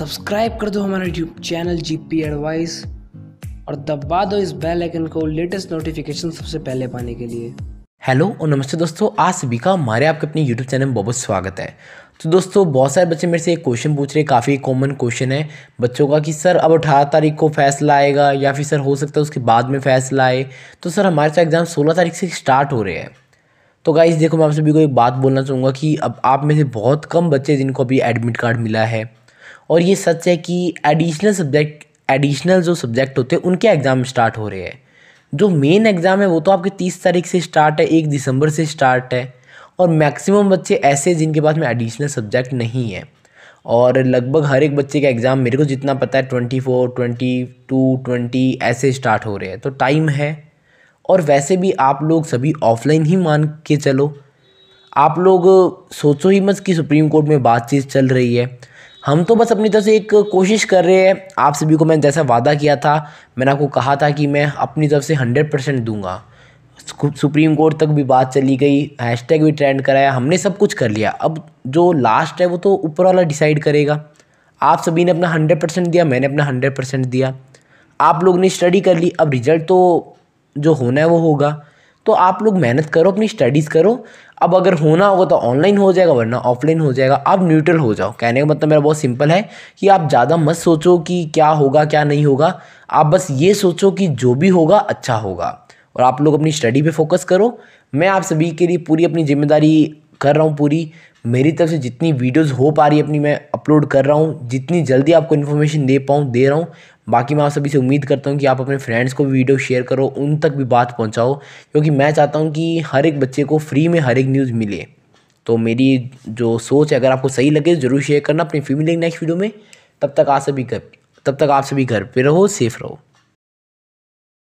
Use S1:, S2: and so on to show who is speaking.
S1: subscribe कर दो हमारा YouTube channel G P advice और दबा दो इस बेल आइकन को लेटेस्ट नोटिफिकेशन सबसे पहले पाने के लिए हेलो और नमस्ते दोस्तों आज सभी का हमारे आपके अपने यूट्यूब चैनल में बहुत स्वागत है तो दोस्तों बहुत सारे बच्चे मेरे से एक क्वेश्चन पूछ रहे काफ़ी कॉमन क्वेश्चन है बच्चों का कि सर अब अठारह तारीख को फैसला आएगा या फिर सर हो सकता है उसके बाद में फैसला आए तो सर हमारे साथ एग्ज़ाम सोलह तारीख से स्टार्ट हो रहे हैं तो गाइज़ देखो मैं आप सभी को एक बात बोलना चाहूँगा कि अब आप में से बहुत कम बच्चे जिनको अभी एडमिट कार्ड मिला है और ये सच है कि एडिशनल सब्जेक्ट एडिशनल जो सब्जेक्ट होते हैं उनके एग्ज़ाम स्टार्ट हो रहे हैं जो मेन एग्ज़ाम है वो तो आपके तीस तारीख से स्टार्ट है एक दिसंबर से स्टार्ट है और मैक्सिमम बच्चे ऐसे जिनके पास में एडिशनल सब्जेक्ट नहीं है और लगभग हर एक बच्चे का एग्ज़ाम मेरे को जितना पता है twenty four twenty two twenty ऐसे स्टार्ट हो रहे हैं तो टाइम है और वैसे भी आप लोग सभी ऑफलाइन ही मान के चलो आप लोग सोचो ही मत कि सुप्रीम कोर्ट में बातचीत चल रही है हम तो बस अपनी तरफ से एक कोशिश कर रहे हैं आप सभी को मैंने जैसा वादा किया था मैंने आपको कहा था कि मैं अपनी तरफ से हंड्रेड परसेंट दूँगा सुप्रीम कोर्ट तक भी बात चली गई हैशटैग भी ट्रेंड कराया हमने सब कुछ कर लिया अब जो लास्ट है वो तो ऊपर वाला डिसाइड करेगा आप सभी ने अपना हंड्रेड परसेंट दिया मैंने अपना हंड्रेड परसेंट दिया आप लोग ने स्टडी कर ली अब रिजल्ट तो जो होना है वो होगा तो आप लोग मेहनत करो अपनी स्टडीज़ करो अब अगर होना होगा तो ऑनलाइन हो जाएगा वरना ऑफलाइन हो जाएगा आप न्यूट्रल हो जाओ कहने का मतलब मेरा बहुत सिंपल है कि आप ज़्यादा मत सोचो कि क्या होगा क्या नहीं होगा आप बस ये सोचो कि जो भी होगा अच्छा होगा और आप लोग अपनी स्टडी पे फोकस करो मैं आप सभी के लिए पूरी अपनी जिम्मेदारी कर रहा हूँ पूरी मेरी तरफ से जितनी वीडियोज़ हो पा रही है अपनी मैं अपलोड कर रहा हूँ जितनी जल्दी आपको इन्फॉर्मेशन दे पाऊँ दे रहा हूँ बाकी मैं आप सभी से उम्मीद करता हूँ कि आप अपने फ्रेंड्स को भी वीडियो शेयर करो उन तक भी बात पहुँचाओ क्योंकि मैं चाहता हूँ कि हर एक बच्चे को फ्री में हर एक न्यूज़ मिले तो मेरी जो सोच है अगर आपको सही लगे ज़रूर शेयर करना अपनी फीमेल नेक्स्ट वीडियो में तब तक आप सभी घर तब तक आप सभी घर पर रहो सेफ रहो